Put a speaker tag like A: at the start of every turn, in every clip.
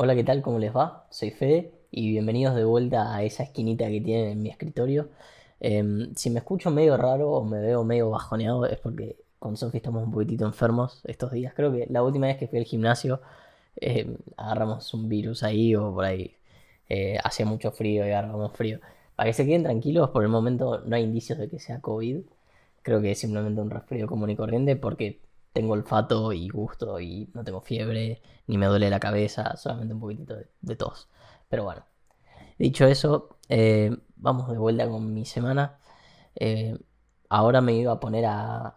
A: Hola, ¿qué tal? ¿Cómo les va? Soy Fede y bienvenidos de vuelta a esa esquinita que tienen en mi escritorio. Em, si me escucho medio raro o me veo medio bajoneado es porque con Sofi estamos un poquitito enfermos estos días. Creo que la última vez que fui al gimnasio em, agarramos un virus ahí o por ahí. Eh, hacía mucho frío y agarramos frío. Para que se queden tranquilos, por el momento no hay indicios de que sea COVID. Creo que es simplemente un resfrío común y corriente porque tengo olfato y gusto y no tengo fiebre, ni me duele la cabeza, solamente un poquitito de, tos. Pero bueno, dicho eso, eh, vamos de vuelta con mi semana. Eh, ahora me iba a poner a,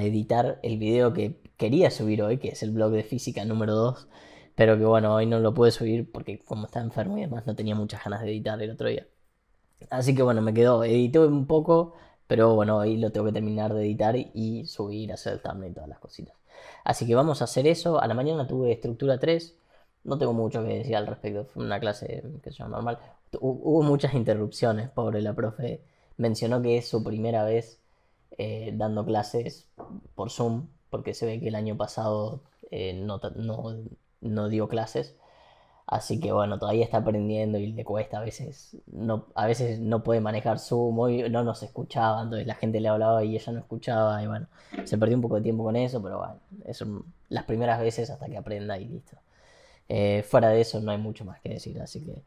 A: editar el video que quería subir hoy, que es el blog de física número 2. Pero que bueno, hoy no lo pude subir porque como estaba enfermo y demás, no tenía muchas ganas de editar el otro día. Así que bueno, me quedo, edité un poco, pero bueno, ahí lo tengo que terminar de editar y subir, hacer el thumbnail y todas las cositas. Así que vamos a hacer eso. A la mañana tuve estructura 3. No tengo mucho que decir al respecto. Fue una clase que se normal. Hubo muchas interrupciones, pobre la profe. Mencionó que es su primera vez eh, dando clases por Zoom, porque se ve que el año pasado eh, no dio clases. Así que bueno, todavía está aprendiendo y le cuesta a veces, no, a veces no puede manejar Zoom, móvil no nos escuchaba, entonces la gente le hablaba y ella no escuchaba y bueno, se perdió un poco de tiempo con eso, pero bueno, son las primeras veces hasta que aprenda y listo. Eh, fuera de eso no hay mucho más que decir, así que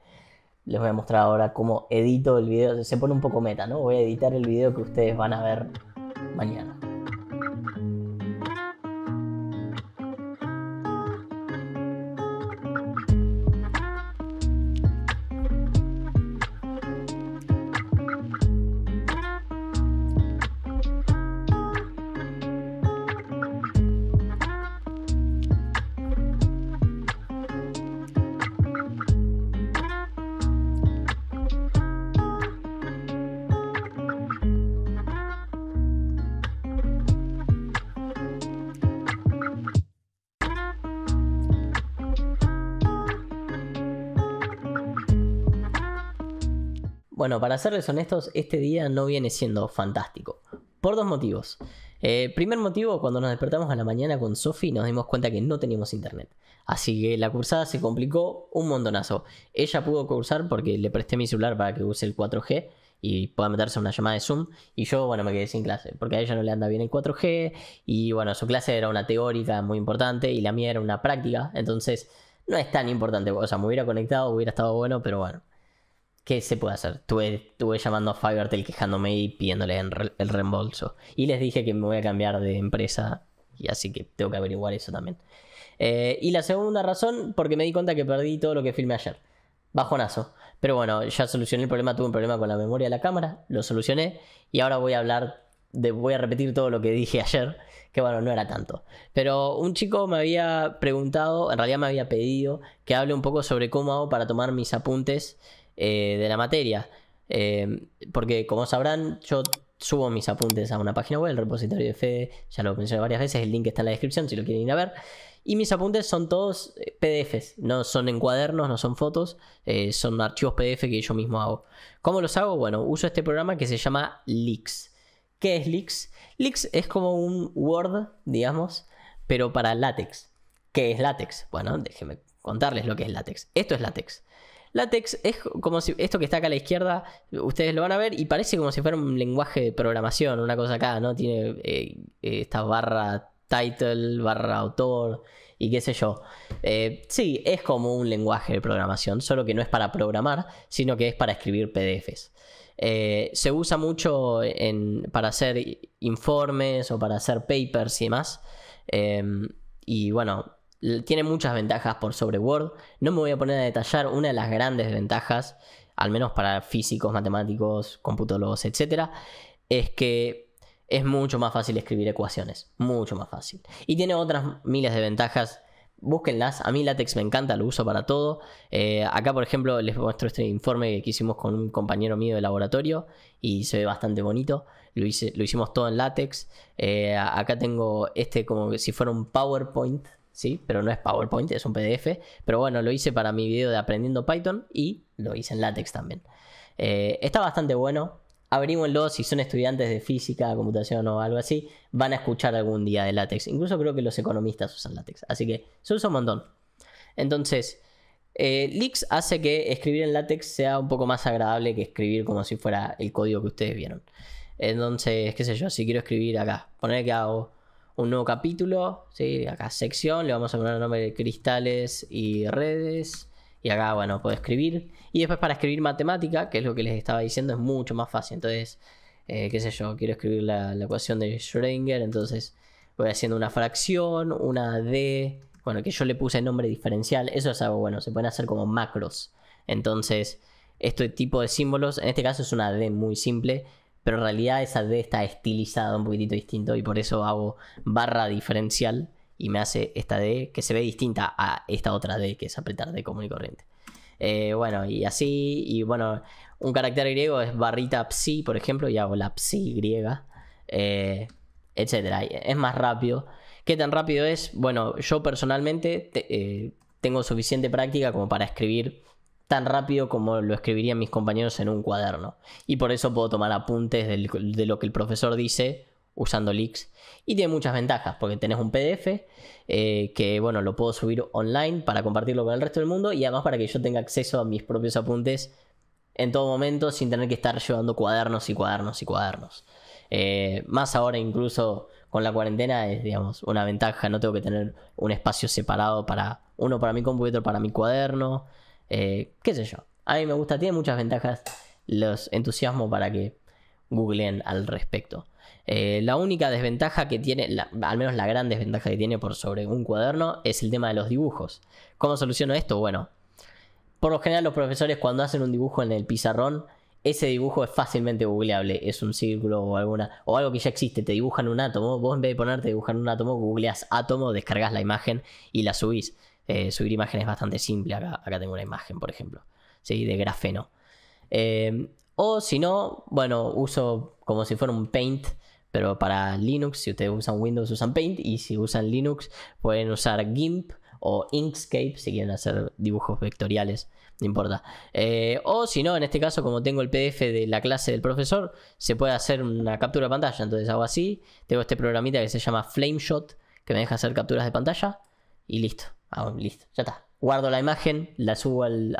A: les voy a mostrar ahora cómo edito el video, se pone un poco meta, ¿no? Voy a editar el video que ustedes van a ver mañana. Bueno, para serles honestos, este día no viene siendo fantástico. Por dos motivos. Eh, primer motivo, cuando nos despertamos a la mañana con Sofi, nos dimos cuenta que no teníamos internet. Así que la cursada se complicó un montonazo. Ella pudo cursar porque le presté mi celular para que use el 4G y pueda meterse a una llamada de Zoom. Y yo, bueno, me quedé sin clase, porque a ella no le anda bien el 4G. Y bueno, su clase era una teórica muy importante y la mía era una práctica. Entonces, no es tan importante. O sea, me hubiera conectado, hubiera estado bueno, pero bueno. ¿qué se puede hacer? Estuve, llamando a Fivertel quejándome y pidiéndole el reembolso. Y les dije que me voy a cambiar de empresa, y así que tengo que averiguar eso también. Eh, y la segunda razón, porque me di cuenta que perdí todo lo que filmé ayer. Bajonazo. Pero bueno, ya solucioné el problema, tuve un problema con la memoria de la cámara, lo solucioné y ahora voy a hablar de, voy a repetir todo lo que dije ayer, que bueno, no era tanto. Pero un chico me había preguntado, en realidad me había pedido que hable un poco sobre cómo hago para tomar mis apuntes eh, de la materia. Eh, porque como sabrán, yo subo mis apuntes a una página web, el repositorio de Fede, ya lo mencioné varias veces, el link está en la descripción si lo quieren ir a ver. Y mis apuntes son todos eh, PDFs, no son en cuadernos, no son fotos, son archivos PDF que yo mismo hago. ¿Cómo los hago? Bueno, uso este programa que se llama Leaks. ¿Qué es Leaks? Leaks es como un Word, digamos, pero para látex. ¿Qué es látex? Bueno, déjenme contarles lo que es látex. Esto es látex. LaTeX es como si esto que está acá a la izquierda, ustedes lo van a ver y parece como si fuera un lenguaje de programación, una cosa acá, ¿no? Tiene eh, eh, esta barra title, barra autor y qué sé yo. Eh, sí, es como un lenguaje de programación, solo que no es para programar, sino que es para escribir PDFs. se usa mucho para hacer informes o para hacer papers y demás. y bueno, tiene muchas ventajas por sobre Word. No me voy a poner a detallar una de las grandes ventajas, al menos para físicos, matemáticos, computólogos, etc. Es que es mucho más fácil escribir ecuaciones, mucho más fácil. Y tiene otras miles de ventajas. Búsquenlas, a mí látex me encanta, lo uso para todo. Eh, acá, por ejemplo, les muestro este informe que hicimos con un compañero mío de laboratorio y se ve bastante bonito. Lo, hicimos todo en látex. Eh, acá tengo este como si fuera un PowerPoint sí, pero no es PowerPoint, es un PDF. Pero bueno, lo hice para mi video de aprendiendo Python y lo hice en látex también. Eh, está bastante bueno. los si son estudiantes de física, computación o algo así, van a escuchar algún día de látex. Incluso creo que los economistas usan látex, así que se usa un montón. Entonces, eh, Leaks hace que escribir en látex sea un poco más agradable que escribir como si fuera el código que ustedes vieron. Entonces, qué sé yo, si quiero escribir acá, poner que hago un nuevo capítulo, ¿sí? acá sección, le vamos a poner el nombre de cristales y redes. Y acá, bueno, puedo escribir. Y después para escribir matemática, que es lo que les estaba diciendo, es mucho más fácil. Entonces, eh, qué sé yo, quiero escribir la, ecuación de Schrödinger, entonces voy haciendo una fracción, una D, bueno, que yo le puse el nombre diferencial, eso es algo bueno, se pueden hacer como macros. Entonces, este tipo de símbolos, en este caso es una D muy simple, pero en realidad esa D está estilizada un poquitito distinto y por eso hago barra diferencial y me hace esta D que se ve distinta a esta otra D que es apretar D común y corriente. Eh, bueno, y así, y bueno, un carácter griego es barrita psi, por ejemplo, y hago la psi griega, eh, etcétera. Es más rápido. ¿Qué tan rápido es? Bueno, yo personalmente eh, tengo suficiente práctica como para escribir tan rápido como lo escribirían mis compañeros en un cuaderno. Y por eso puedo tomar apuntes de lo que el profesor dice usando leaks. Y tiene muchas ventajas, porque tenés un PDF eh, que, bueno, lo puedo subir online para compartirlo con el resto del mundo y además para que yo tenga acceso a mis propios apuntes en todo momento sin tener que estar llevando cuadernos y cuadernos y cuadernos. Eh, más ahora incluso con la cuarentena es, digamos, una ventaja, no tengo que tener un espacio separado para uno para mi computador para mi cuaderno. Eh, qué sé yo. A mí me gusta, tiene muchas ventajas. Los entusiasmo para que googleen al respecto. Eh, la única desventaja que tiene, al menos la gran desventaja que tiene por sobre un cuaderno, es el tema de los dibujos. ¿Cómo soluciono esto? Bueno, por lo general los profesores cuando hacen un dibujo en el pizarrón, ese dibujo es fácilmente googleable. Es un círculo o alguna. o algo que ya existe. Te dibujan un átomo. Vos en vez de ponerte dibujar un átomo, googleas átomo, descargas la imagen y la subís. Eh, subir imágenes es bastante simple. Acá, tengo una imagen, por ejemplo. De grafeno. Eh, o si no, bueno, uso como si fuera un paint. Pero para Linux, si ustedes usan Windows, usan Paint. Y si usan Linux, pueden usar GIMP o Inkscape si quieren hacer dibujos vectoriales, no importa. Eh, o si no, en este caso, como tengo el PDF de la clase del profesor, se puede hacer una captura de pantalla. Entonces hago así, tengo este programita que se llama Flameshot, que me deja hacer capturas de pantalla y listo. Ah, listo, ya está. Guardo la imagen, la subo al,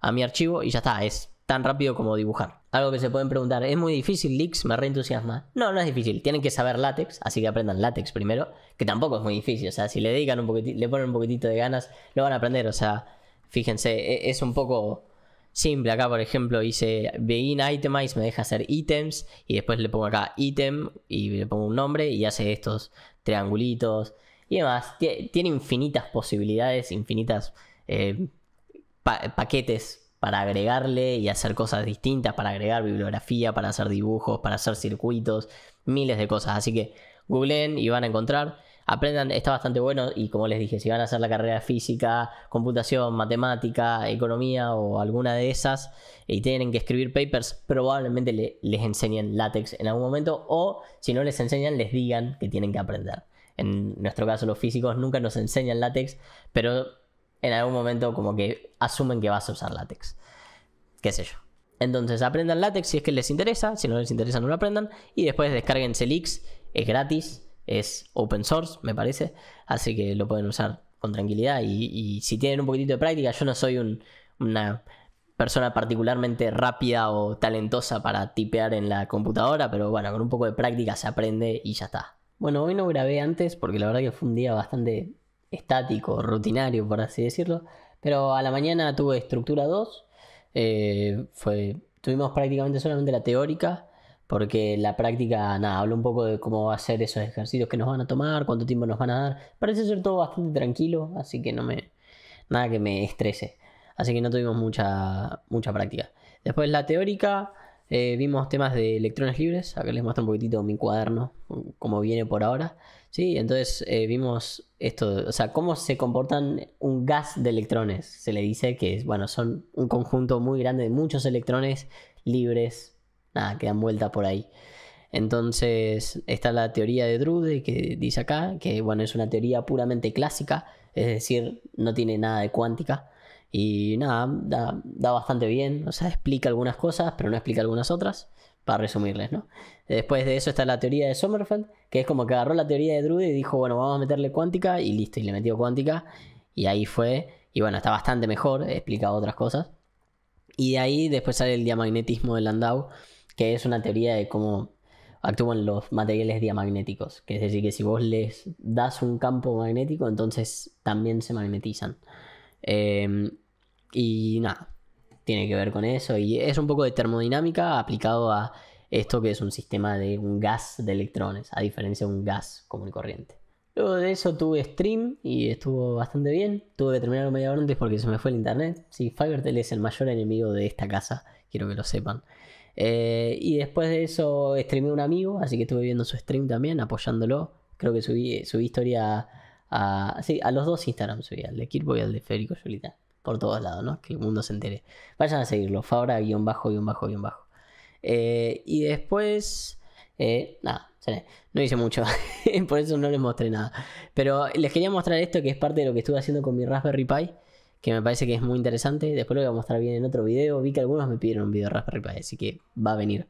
A: a mi archivo y ya está. Es tan rápido como dibujar. Algo que se pueden preguntar, ¿es muy difícil Leaks? Me reentusiasma. No, no es difícil. Tienen que saber látex, así que aprendan látex primero, que tampoco es muy difícil. O sea, si le dedican un poquitito, le ponen un poquitito de ganas, lo van a aprender. O sea, fíjense, e-, es un poco simple. Acá, por ejemplo, hice begin itemize, me deja hacer ítems, y después le pongo acá item, y le pongo un nombre y hace estos triangulitos y demás. Tiene infinitas posibilidades, infinitas eh, paquetes para agregarle y hacer cosas distintas, para agregar bibliografía, para hacer dibujos, para hacer circuitos, miles de cosas. Así que googleen y van a encontrar. Aprendan, está bastante bueno y como les dije, si van a hacer la carrera de física, computación, matemática, economía o alguna de esas y tienen que escribir papers, probablemente les enseñen látex en algún momento o si no les enseñan les digan que tienen que aprender en nuestro caso los físicos, nunca nos enseñan látex, pero en algún momento como que asumen que vas a usar látex. Qué sé yo. Entonces aprendan látex si es que les interesa, si no les interesa no lo aprendan y después descarguen Celix, es gratis, es open source me parece, así que lo pueden usar con tranquilidad y, si tienen un poquitito de práctica, yo no soy una persona particularmente rápida o talentosa para tipear en la computadora, pero bueno, con un poco de práctica se aprende y ya está. Bueno, hoy no grabé antes porque la verdad que fue un día bastante estático, rutinario, por así decirlo. Pero a la mañana tuve estructura 2. Eh, tuvimos prácticamente solamente la teórica, porque la práctica, nada, habló un poco de cómo va a ser esos ejercicios que nos van a tomar, cuánto tiempo nos van a dar. Parece ser todo bastante tranquilo, así que no me. nada que me estrese. Así que no tuvimos mucha, mucha práctica. Después la teórica, eh, vimos temas de electrones libres. Acá les muestro un poquitito mi cuaderno, como viene por ahora. Sí, entonces eh, vimos esto, o sea, cómo se comportan un gas de electrones. Se le dice que, bueno, son un conjunto muy grande de muchos electrones libres, nada, que dan vuelta por ahí. Entonces está la teoría de Drude que dice acá, que bueno, es una teoría puramente clásica, es decir, no tiene nada de cuántica. Y nada, da, bastante bien. O sea, explica algunas cosas, pero no explica algunas otras. Para resumirles, ¿no? Después de eso está la teoría de Sommerfeld, que es como que agarró la teoría de Drude y dijo, bueno, vamos a meterle cuántica y listo. Y le metió cuántica. Y ahí fue. Y bueno, está bastante mejor, explica otras cosas. Y de ahí después sale el diamagnetismo de Landau, que es una teoría de cómo actúan los materiales diamagnéticos. Que es decir, que si vos les das un campo magnético, entonces también se magnetizan. Eh, y nada, tiene que ver con eso. Y es un poco de termodinámica aplicado a esto que es un sistema de un gas de electrones, a diferencia de un gas común y corriente. Luego de eso tuve stream y estuvo bastante bien. Tuve que terminar media hora antes porque se me fue el internet. Sí, FiberTel es el mayor enemigo de esta casa, quiero que lo sepan. Eh, y después de eso streamé un amigo, así que estuve viendo su stream también, apoyándolo. Creo que subí, subí historia a, los dos Instagram, subí al de Kirby y al de Federico Yolita por todos lados, ¿no? Que el mundo se entere. Vayan a seguirlo, Fabra guión bajo, guión bajo, guión bajo. Eh, y después, eh, nada, no hice mucho, por eso no les mostré nada. Pero les quería mostrar esto que es parte de lo que estuve haciendo con mi Raspberry Pi, que me parece que es muy interesante. Después lo voy a mostrar bien en otro video. Vi que algunos me pidieron un video de Raspberry Pi, así que va a venir.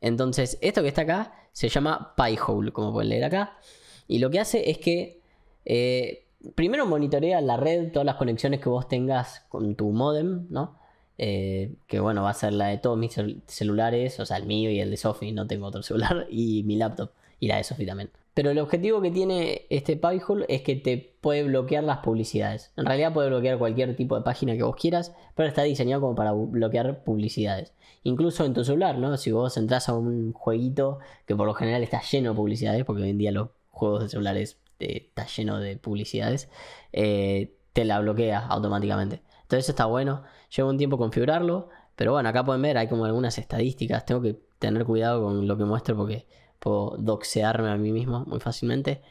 A: Entonces, esto que está acá se llama Pi Hole, como pueden leer acá. Y lo que hace es que eh, primero monitorea la red, todas las conexiones que vos tengas con tu modem, ¿no? Eh, que bueno, va a ser la de todos mis celulares, o sea, el mío y el de Sophie, no tengo otro celular, y mi laptop, y la de Sophie también. Pero el objetivo que tiene este PyHole es que te puede bloquear las publicidades. En realidad puede bloquear cualquier tipo de página que vos quieras, pero está diseñado como para bloquear publicidades. Incluso en tu celular, ¿no? Si vos entras a un jueguito que por lo general está lleno de publicidades, porque hoy en día los juegos de celulares eh, está lleno de publicidades, eh, te la bloquea automáticamente. Entonces está bueno, Llevo un tiempo configurarlo, pero bueno, acá pueden ver, hay como algunas estadísticas, tengo que tener cuidado con lo que muestro porque puedo doxearme a mí mismo muy fácilmente.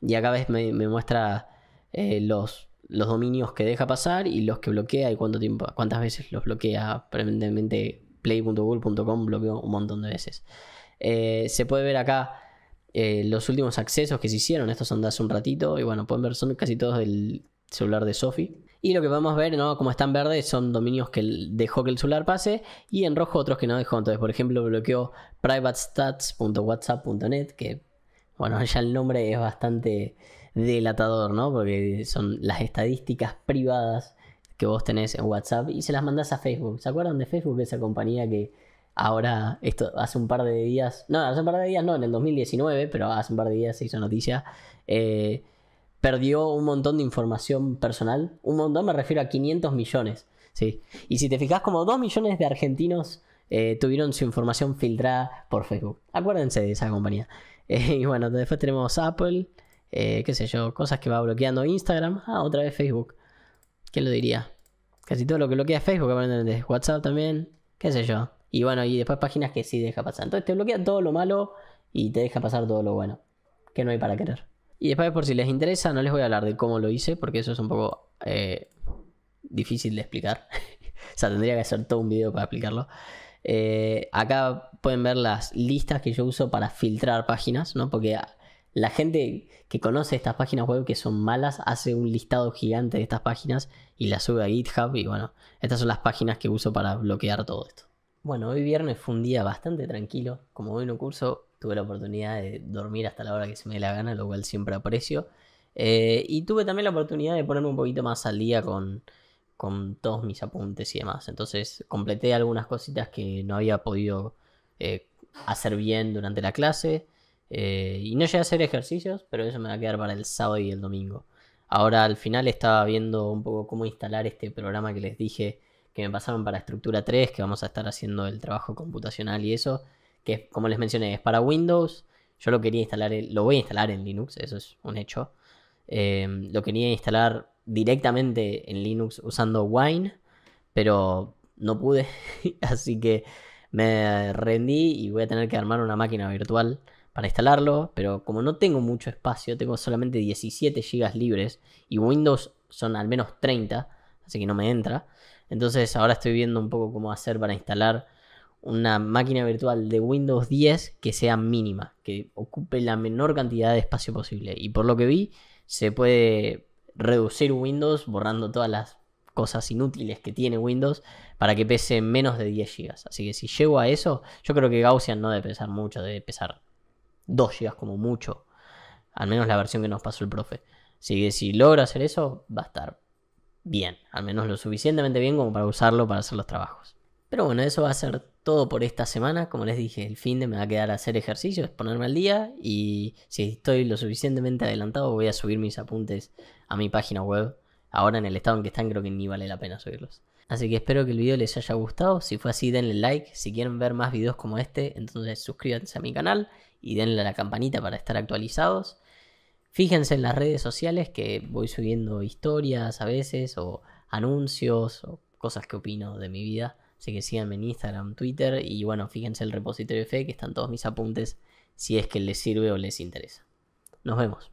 A: Y acá ves, me, muestra eh, los, los dominios que deja pasar y los que bloquea y cuánto tiempo, cuántas veces los bloquea. Permanentemente play.google.com bloqueó un montón de veces. se puede ver acá eh, los últimos accesos que se hicieron, estos son de hace un ratito, y bueno, pueden ver, son casi todos del celular de Sophie. Y lo que podemos ver, ¿no? Como están verdes, son dominios que dejó que el celular pase, y en rojo otros que no dejó. Entonces, por ejemplo, bloqueó privatestats.whatsapp.net, que, bueno, ya el nombre es bastante delatador, ¿no? Porque son las estadísticas privadas que vos tenés en WhatsApp y se las mandás a Facebook. ¿Se acuerdan de Facebook, esa compañía que Ahora, esto hace un par de días, no, hace un par de días no, en el 2019, pero hace un par de días se hizo noticia, eh, perdió un montón de información personal. Un montón me refiero a 500 millones, ¿sí? Y si te fijas, como 2 millones de argentinos eh, tuvieron su información filtrada por Facebook. Acuérdense de esa compañía. Eh, y bueno, después tenemos Apple, qué sé yo, cosas que va bloqueando Instagram. Ah, otra vez Facebook. qué lo diría? Casi todo lo que bloquea Facebook, de WhatsApp también, qué sé yo. Y bueno, y después páginas que sí deja pasar. Entonces te bloquea todo lo malo y te deja pasar todo lo bueno, que no hay para querer. Y después, por si les interesa, no les voy a hablar de cómo lo hice, porque eso es un poco eh, difícil de explicar. o sea, tendría que hacer todo un video para explicarlo. Eh, acá pueden ver las listas que yo uso para filtrar páginas, ¿no? Porque la gente que conoce estas páginas web que son malas hace un listado gigante de estas páginas y las sube a GitHub. Y bueno, estas son las páginas que uso para bloquear todo esto. Bueno, hoy viernes fue un día bastante tranquilo. Como hoy no curso, tuve la oportunidad de dormir hasta la hora que se me dé la gana, lo cual siempre aprecio. Eh, y tuve también la oportunidad de ponerme un poquito más al día con, todos mis apuntes y demás. Entonces completé algunas cositas que no había podido eh, hacer bien durante la clase. Eh, y no llegué a hacer ejercicios, pero eso me va a quedar para el sábado y el domingo. Ahora al final estaba viendo un poco cómo instalar este programa que les dije que me pasaron para estructura 3, que vamos a estar haciendo el trabajo computacional y eso, que como les mencioné es para Windows, yo lo quería instalar, lo voy a instalar en Linux, eso es un hecho, eh, lo quería instalar directamente en Linux usando Wine, pero no pude, así que me rendí y voy a tener que armar una máquina virtual para instalarlo, pero como no tengo mucho espacio, tengo solamente 17 GB libres y Windows son al menos 30, así que no me entra. Entonces ahora estoy viendo un poco cómo hacer para instalar una máquina virtual de Windows 10 que sea mínima, que ocupe la menor cantidad de espacio posible. Y por lo que vi, se puede reducir Windows borrando todas las cosas inútiles que tiene Windows para que pese menos de 10 GB. Así que si llego a eso, yo creo que Gaussian no debe pesar mucho, debe pesar 2 GB como mucho. Al menos la versión que nos pasó el profe. Así que si logra hacer eso, va a estar bien, al menos lo suficientemente bien como para usarlo para hacer los trabajos. Pero bueno, eso va a ser todo por esta semana. Como les dije, el fin de me va a quedar hacer ejercicios, ponerme al día y si estoy lo suficientemente adelantado voy a subir mis apuntes a mi página web. Ahora en el estado en que están creo que ni vale la pena subirlos. Así que espero que el video les haya gustado. Si fue así, denle like. Si quieren ver más videos como este, entonces suscríbanse a mi canal y denle a la campanita para estar actualizados. Fíjense en las redes sociales que voy subiendo historias a veces o anuncios o cosas que opino de mi vida. Así que síganme en Instagram, Twitter y bueno, fíjense el repositorio de fe que están todos mis apuntes si es que les sirve o les interesa. Nos vemos.